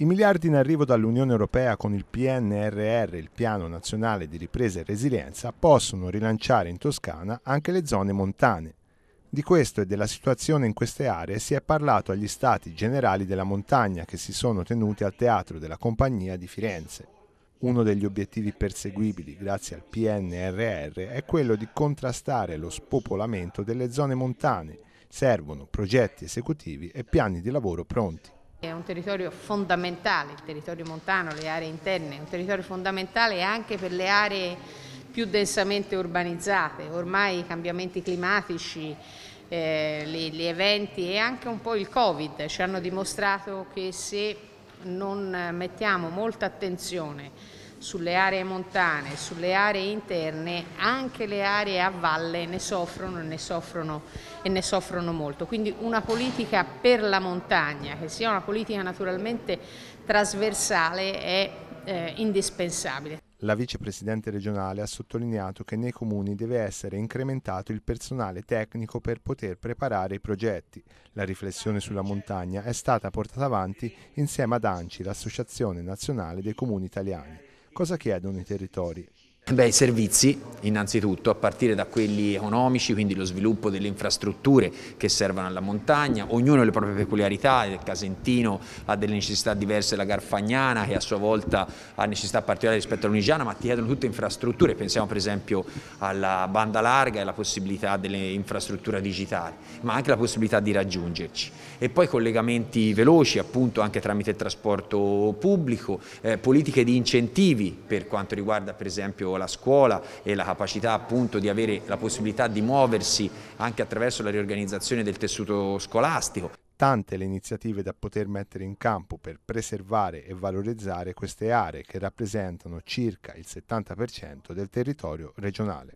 I miliardi in arrivo dall'Unione Europea con il PNRR, il Piano Nazionale di Ripresa e Resilienza, possono rilanciare in Toscana anche le zone montane. Di questo e della situazione in queste aree si è parlato agli Stati Generali della Montagna che si sono tenuti al Teatro della Compagnia di Firenze. Uno degli obiettivi perseguibili grazie al PNRR è quello di contrastare lo spopolamento delle zone montane. Servono progetti esecutivi e piani di lavoro pronti. È un territorio fondamentale, il territorio montano, le aree interne, è un territorio fondamentale anche per le aree più densamente urbanizzate. Ormai i cambiamenti climatici, eh, gli, gli eventi e anche un po' il Covid ci hanno dimostrato che se non mettiamo molta attenzione sulle aree montane, sulle aree interne, anche le aree a valle ne soffrono, ne soffrono e ne soffrono molto. Quindi una politica per la montagna, che sia una politica naturalmente trasversale, è eh, indispensabile. La vicepresidente regionale ha sottolineato che nei comuni deve essere incrementato il personale tecnico per poter preparare i progetti. La riflessione sulla montagna è stata portata avanti insieme ad ANCI, l'Associazione Nazionale dei Comuni Italiani. Cosa chiedono i territori? Beh, i servizi innanzitutto a partire da quelli economici, quindi lo sviluppo delle infrastrutture che servono alla montagna, ognuno ha le proprie peculiarità, il Casentino ha delle necessità diverse dalla Garfagnana che a sua volta ha necessità particolari rispetto all'Unigiana, ma ti chiedono tutte infrastrutture, pensiamo per esempio alla banda larga e alla possibilità dell'infrastruttura digitale, ma anche la possibilità di raggiungerci. E poi collegamenti veloci appunto anche tramite il trasporto pubblico, eh, politiche di incentivi per quanto riguarda per esempio la scuola e la capacità appunto di avere la possibilità di muoversi anche attraverso la riorganizzazione del tessuto scolastico. Tante le iniziative da poter mettere in campo per preservare e valorizzare queste aree che rappresentano circa il 70% del territorio regionale.